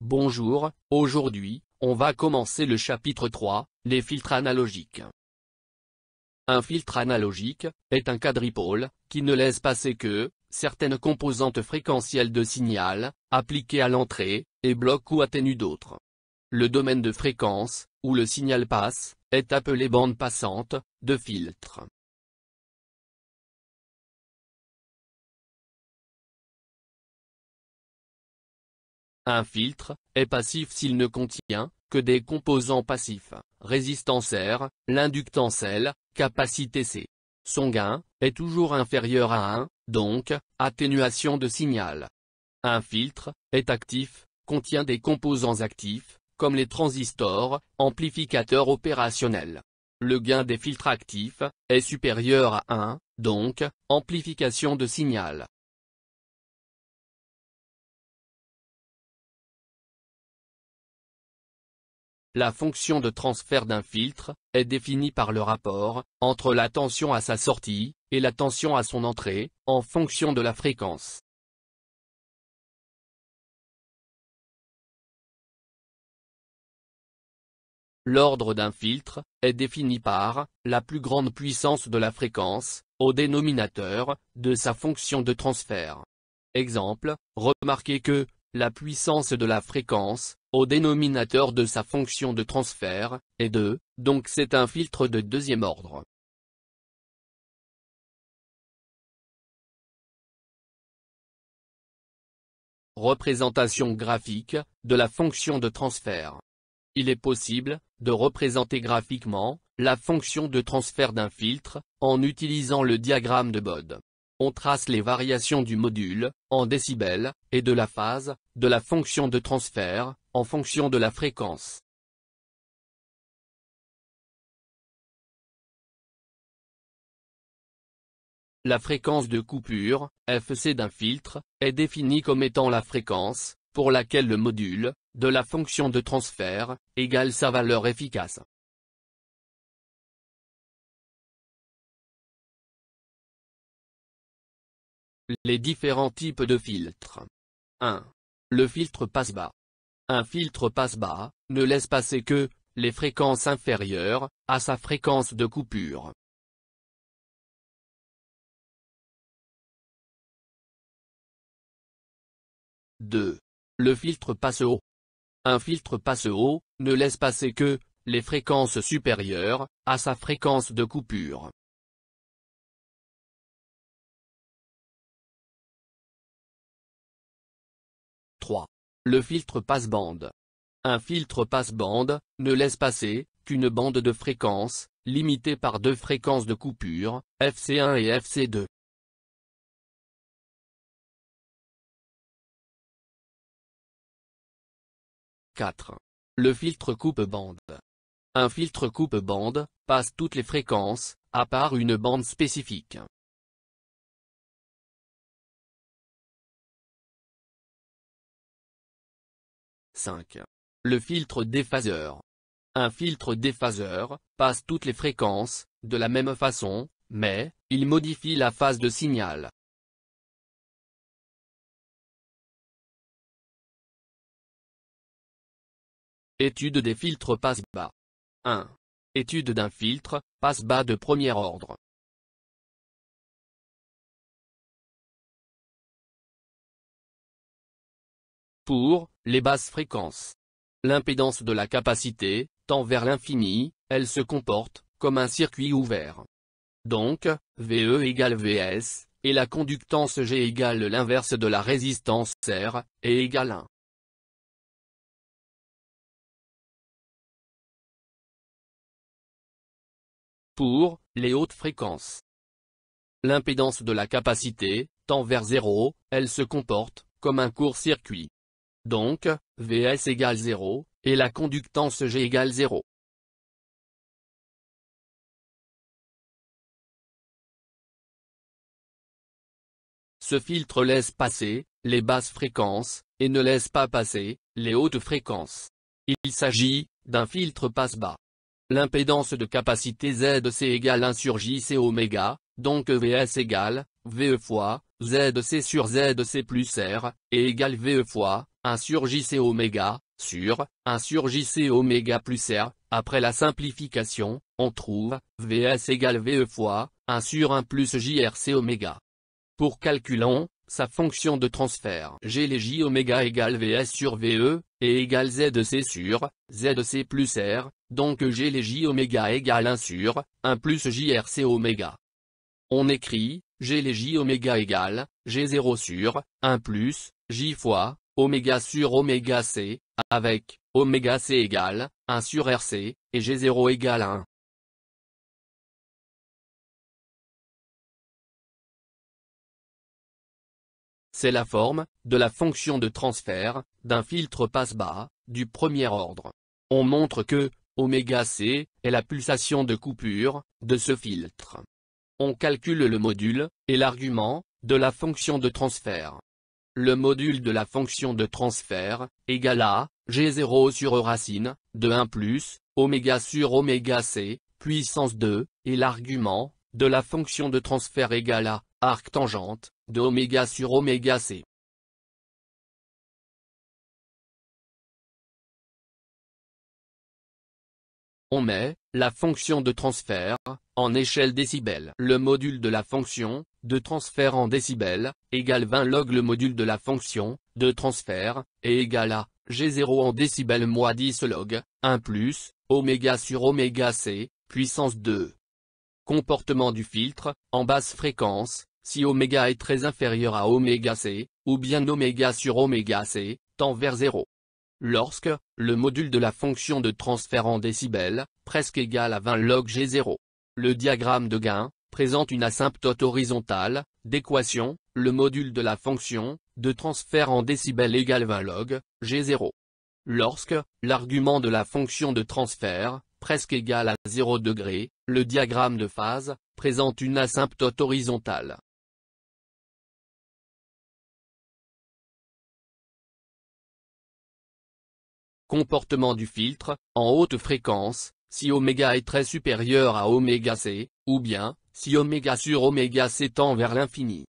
Bonjour, aujourd'hui, on va commencer le chapitre 3, les filtres analogiques. Un filtre analogique, est un quadripôle, qui ne laisse passer que, certaines composantes fréquentielles de signal, appliquées à l'entrée, et bloque ou atténue d'autres. Le domaine de fréquence, où le signal passe, est appelé bande passante, de filtre. Un filtre est passif s'il ne contient que des composants passifs, résistance R, l'inductance L, capacité C. Son gain est toujours inférieur à 1, donc atténuation de signal. Un filtre est actif, contient des composants actifs, comme les transistors, amplificateurs opérationnels. Le gain des filtres actifs est supérieur à 1, donc amplification de signal. La fonction de transfert d'un filtre est définie par le rapport entre la tension à sa sortie et la tension à son entrée, en fonction de la fréquence. L'ordre d'un filtre est défini par la plus grande puissance de la fréquence au dénominateur de sa fonction de transfert. Exemple, remarquez que la puissance de la fréquence au dénominateur de sa fonction de transfert, et de, donc c'est un filtre de deuxième ordre. Représentation graphique, de la fonction de transfert. Il est possible, de représenter graphiquement, la fonction de transfert d'un filtre, en utilisant le diagramme de Bode on trace les variations du module, en décibels, et de la phase, de la fonction de transfert, en fonction de la fréquence. La fréquence de coupure, FC d'un filtre, est définie comme étant la fréquence, pour laquelle le module, de la fonction de transfert, égale sa valeur efficace. Les différents types de filtres. 1. Le filtre passe-bas. Un filtre passe-bas, ne laisse passer que, les fréquences inférieures, à sa fréquence de coupure. 2. Le filtre passe haut. Un filtre passe haut, ne laisse passer que, les fréquences supérieures, à sa fréquence de coupure. Le filtre passe-bande. Un filtre passe-bande, ne laisse passer, qu'une bande de fréquences, limitée par deux fréquences de coupure, FC1 et FC2. Le filtre coupe-bande. Un filtre coupe-bande, passe toutes les fréquences, à part une bande spécifique. 5. Le filtre déphaseur. Un filtre déphaseur passe toutes les fréquences, de la même façon, mais, il modifie la phase de signal. Étude des filtres passe-bas. 1. Étude d'un filtre, passe-bas de premier ordre. Pour les basses fréquences, l'impédance de la capacité tend vers l'infini, elle se comporte comme un circuit ouvert. Donc, VE égale VS, et la conductance G égale l'inverse de la résistance R, et égale 1. Pour les hautes fréquences, l'impédance de la capacité tend vers 0, elle se comporte comme un court-circuit. Donc, Vs égale 0, et la conductance G égale 0. Ce filtre laisse passer, les basses fréquences, et ne laisse pas passer, les hautes fréquences. Il s'agit, d'un filtre passe-bas. L'impédance de capacité ZC égale 1 sur oméga, donc Vs égale, VE fois, ZC sur ZC plus R, et égale VE fois, 1 sur JC oméga, sur, 1 sur JC oméga plus R, après la simplification, on trouve, VS égale VE fois, 1 sur 1 plus JRC oméga. Pour calculons, sa fonction de transfert. G les J oméga égale VS sur VE, et égale ZC sur, ZC plus R, donc G les J oméga égale 1 sur, 1 plus JRC oméga. On écrit, j'ai les J oméga égale, G0 sur, 1 plus, J fois, oméga sur oméga avec, oméga égale, 1 sur RC, et G0 égale 1. C'est la forme, de la fonction de transfert, d'un filtre passe-bas, du premier ordre. On montre que, ωc, est la pulsation de coupure, de ce filtre. On calcule le module, et l'argument, de la fonction de transfert. Le module de la fonction de transfert, égale à, g0 sur e racine, de 1 plus, oméga sur oméga c, puissance 2, et l'argument, de la fonction de transfert égale à, arc tangente, de oméga sur oméga c. On met, la fonction de transfert, en échelle décibel. Le module de la fonction, de transfert en décibel, égale 20 log le module de la fonction, de transfert, est égal à, G0 en décibel moins 10 log, 1 plus, oméga sur oméga c, puissance 2. Comportement du filtre, en basse fréquence, si oméga est très inférieur à oméga c, ou bien oméga sur oméga c, tend vers 0 lorsque, le module de la fonction de transfert en décibels, presque égal à 20 log G0. Le diagramme de gain, présente une asymptote horizontale, d'équation, le module de la fonction, de transfert en décibels égale 20 log, G0. Lorsque, l'argument de la fonction de transfert, presque égal à 0 degré, le diagramme de phase, présente une asymptote horizontale. Comportement du filtre, en haute fréquence, si ω est très supérieur à ωc, ou bien, si ω sur oméga s'étend tend vers l'infini.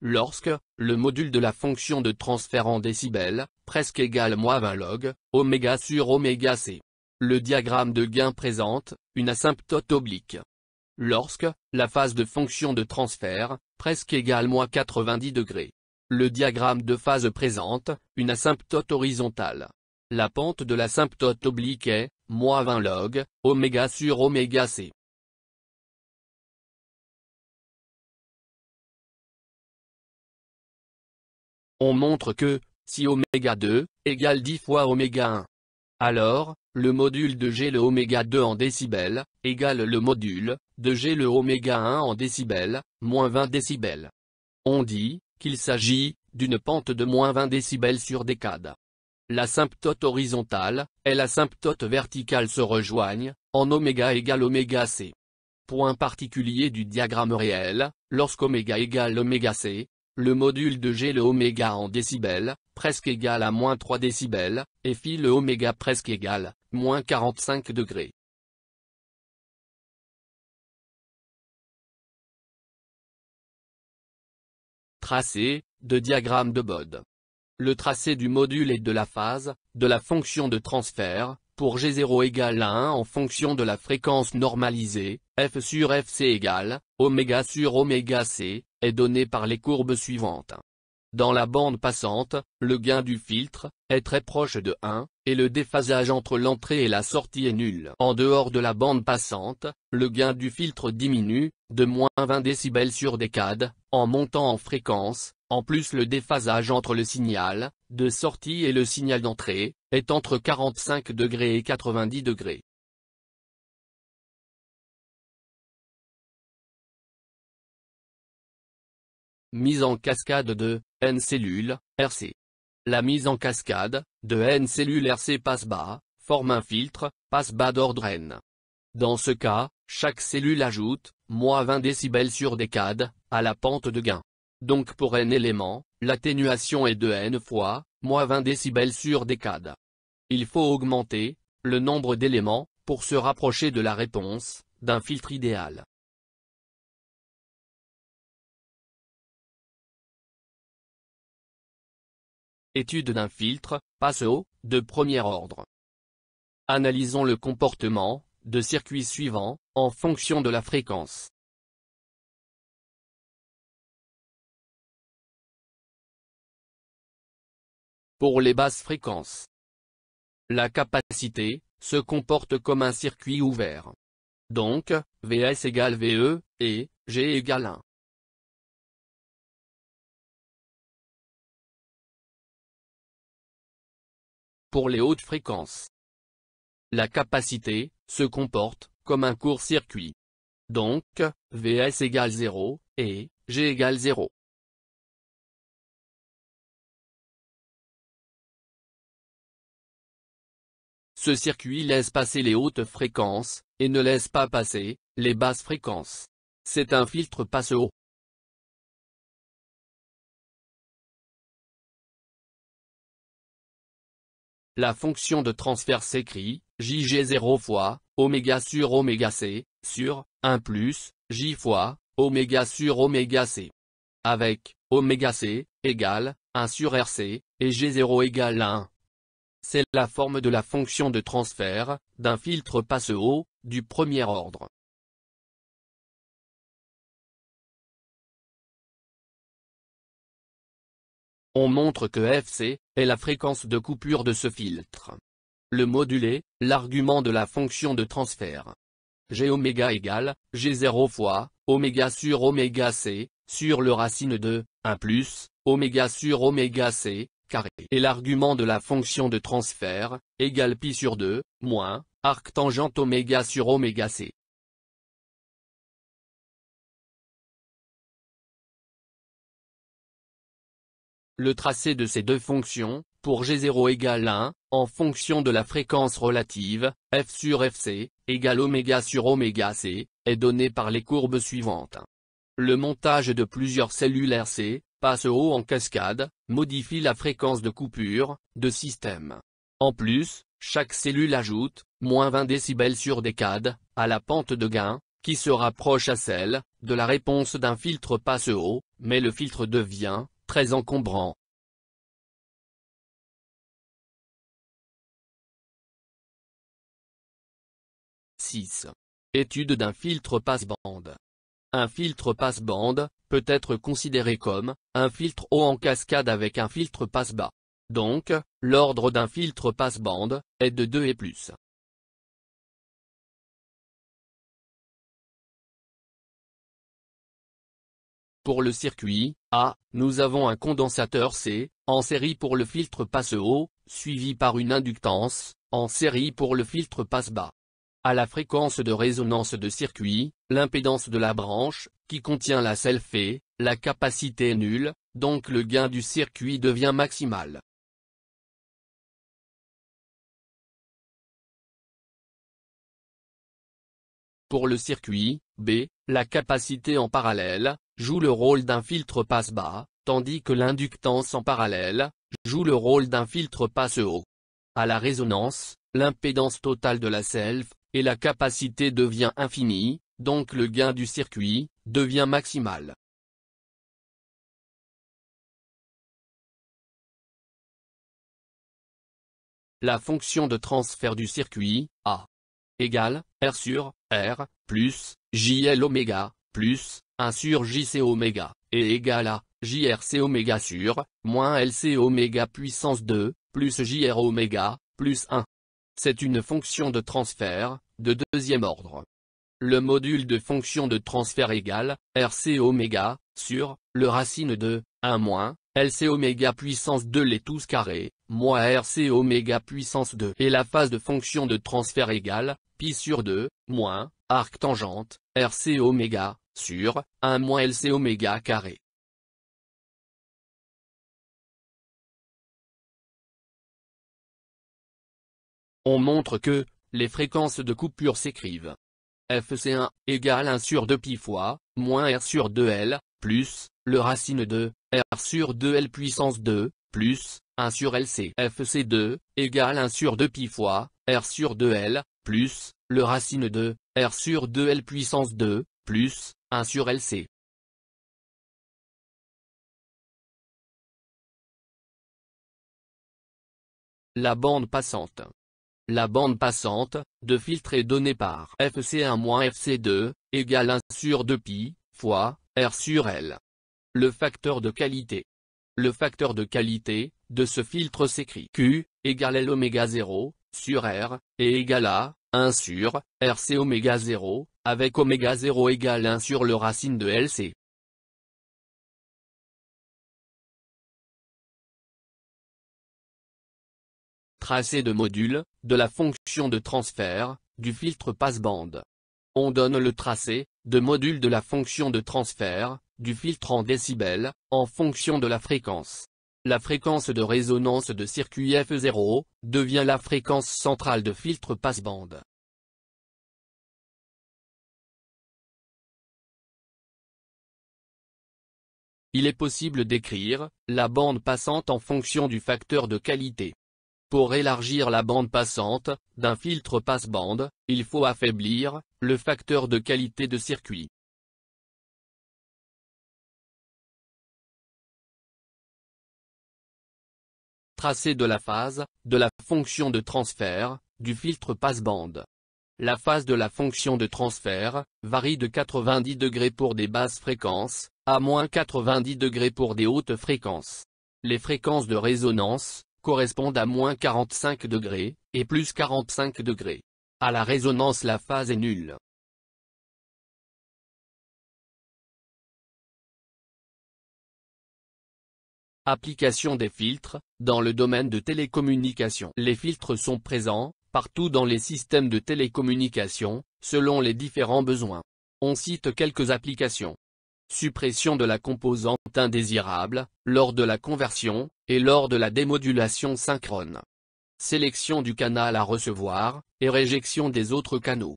Lorsque, le module de la fonction de transfert en décibels, presque égale moins 20 log, ω sur oméga c. Le diagramme de gain présente, une asymptote oblique. Lorsque, la phase de fonction de transfert, presque égale moins 90 degrés. Le diagramme de phase présente, une asymptote horizontale. La pente de la symptote oblique est, moins 20 log, oméga sur oméga On montre que, si oméga 2, égale 10 fois oméga 1. Alors, le module de G le oméga 2 en décibels, égale le module, de G le oméga 1 en décibels, moins 20 décibels. On dit, qu'il s'agit, d'une pente de moins 20 décibels sur décade la symptote horizontale et la symptote verticale se rejoignent, en ω égale ωc. c. Point particulier du diagramme réel, lorsqu'oméga égale ωc, c, le module de G le ω en décibels, presque égal à moins 3 décibels, et Φ le ω presque égal, moins 45 degrés. Tracé, de diagramme de Bode le tracé du module et de la phase, de la fonction de transfert, pour G0 égale à 1 en fonction de la fréquence normalisée, F sur Fc égale, ω sur ωc, est donné par les courbes suivantes. Dans la bande passante, le gain du filtre, est très proche de 1, et le déphasage entre l'entrée et la sortie est nul. En dehors de la bande passante, le gain du filtre diminue, de moins 20 décibels sur décade, en montant en fréquence, en plus le déphasage entre le signal, de sortie et le signal d'entrée, est entre 45 degrés et 90 degrés. Mise en cascade de N cellules, RC. La mise en cascade de N cellules RC passe bas, forme un filtre, passe bas d'ordre N. Dans ce cas, chaque cellule ajoute, moins 20 décibels sur décade, à la pente de gain. Donc pour n éléments, l'atténuation est de n fois, moins 20 décibels sur décade. Il faut augmenter, le nombre d'éléments, pour se rapprocher de la réponse, d'un filtre idéal. Étude d'un filtre, passe haut de premier ordre. Analysons le comportement, de circuit suivant, en fonction de la fréquence. Pour les basses fréquences, la capacité se comporte comme un circuit ouvert. Donc, Vs égale Ve, et G égale 1. Pour les hautes fréquences, la capacité se comporte comme un court-circuit. Donc, Vs égale 0, et G égale 0. Ce circuit laisse passer les hautes fréquences, et ne laisse pas passer, les basses fréquences. C'est un filtre passe-haut. La fonction de transfert s'écrit, Jg0 fois, oméga sur oméga c, sur, 1 plus, j fois, ω sur oméga c. Avec, oméga c, égale, 1 sur rc, et g0 égale 1. C'est la forme de la fonction de transfert, d'un filtre passe-haut, du premier ordre. On montre que fc, est la fréquence de coupure de ce filtre. Le modulé, l'argument de la fonction de transfert. g égale, g0 fois, oméga sur oméga c, sur le racine de, 1 plus, oméga sur oméga c, et l'argument de la fonction de transfert, égale pi sur 2, moins, arc tangente oméga sur oméga c. Le tracé de ces deux fonctions, pour G0 égale 1, en fonction de la fréquence relative, f sur fc, égale oméga sur oméga c, est donné par les courbes suivantes. Le montage de plusieurs cellules RC passe haut en cascade, modifie la fréquence de coupure, de système. En plus, chaque cellule ajoute, moins 20 décibels sur décade, à la pente de gain, qui se rapproche à celle, de la réponse d'un filtre passe haut, mais le filtre devient, très encombrant. 6. Étude d'un filtre passe-bande un filtre passe-bande, peut être considéré comme, un filtre haut en cascade avec un filtre passe-bas. Donc, l'ordre d'un filtre passe-bande, est de 2 et plus. Pour le circuit, A, nous avons un condensateur C, en série pour le filtre passe haut, suivi par une inductance, en série pour le filtre passe bas à la fréquence de résonance de circuit, l'impédance de la branche, qui contient la self la capacité est nulle, donc le gain du circuit devient maximal. Pour le circuit, B, la capacité en parallèle, joue le rôle d'un filtre passe-bas, tandis que l'inductance en parallèle, joue le rôle d'un filtre passe-haut. À la résonance, l'impédance totale de la self, et la capacité devient infinie, donc le gain du circuit, devient maximal. La fonction de transfert du circuit, A, égale, R sur, R, plus, JL oméga, plus, 1 sur JC oméga, et égale à, JRC oméga sur, moins LC oméga puissance 2, plus JR oméga, plus 1. C'est une fonction de transfert, de deuxième ordre. Le module de fonction de transfert égale, RC oméga, sur, le racine de, 1 moins, LC oméga puissance 2 les tous carrés, moins RC oméga puissance 2 et la phase de fonction de transfert égale, pi sur 2, moins, arc tangente, RC oméga, sur, 1 moins LC oméga carré. On montre que, les fréquences de coupure s'écrivent. fc1 égale 1 sur 2 pi fois, moins r sur 2l, plus, le racine de, r sur 2l puissance 2, plus, 1 sur lc. fc2 égale 1 sur 2 pi fois, r sur 2l, plus, le racine de, r sur 2l puissance 2, plus, 1 sur lc. La bande passante la bande passante, de filtre est donnée par FC1-FC2, égale 1 sur 2π, fois, R sur L. Le facteur de qualité. Le facteur de qualité, de ce filtre s'écrit Q, égale L 0, sur R, et égale à, 1 sur, RC oméga 0, avec oméga 0 égale 1 sur le racine de LC. tracé de module, de la fonction de transfert, du filtre passe-bande. On donne le tracé, de module de la fonction de transfert, du filtre en décibels, en fonction de la fréquence. La fréquence de résonance de circuit F0 devient la fréquence centrale de filtre passe-bande. Il est possible d'écrire la bande passante en fonction du facteur de qualité. Pour élargir la bande passante, d'un filtre passe-bande, il faut affaiblir, le facteur de qualité de circuit. Tracé de la phase, de la fonction de transfert, du filtre passe-bande. La phase de la fonction de transfert, varie de 90 pour des basses fréquences, à moins 90 pour des hautes fréquences. Les fréquences de résonance, correspondent à moins 45 degrés, et plus 45 degrés. À la résonance la phase est nulle. Application des filtres, dans le domaine de télécommunication. Les filtres sont présents, partout dans les systèmes de télécommunication, selon les différents besoins. On cite quelques applications suppression de la composante indésirable, lors de la conversion, et lors de la démodulation synchrone. Sélection du canal à recevoir, et réjection des autres canaux.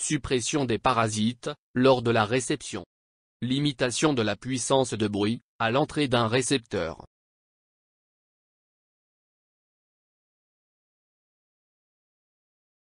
Suppression des parasites, lors de la réception. Limitation de la puissance de bruit, à l'entrée d'un récepteur.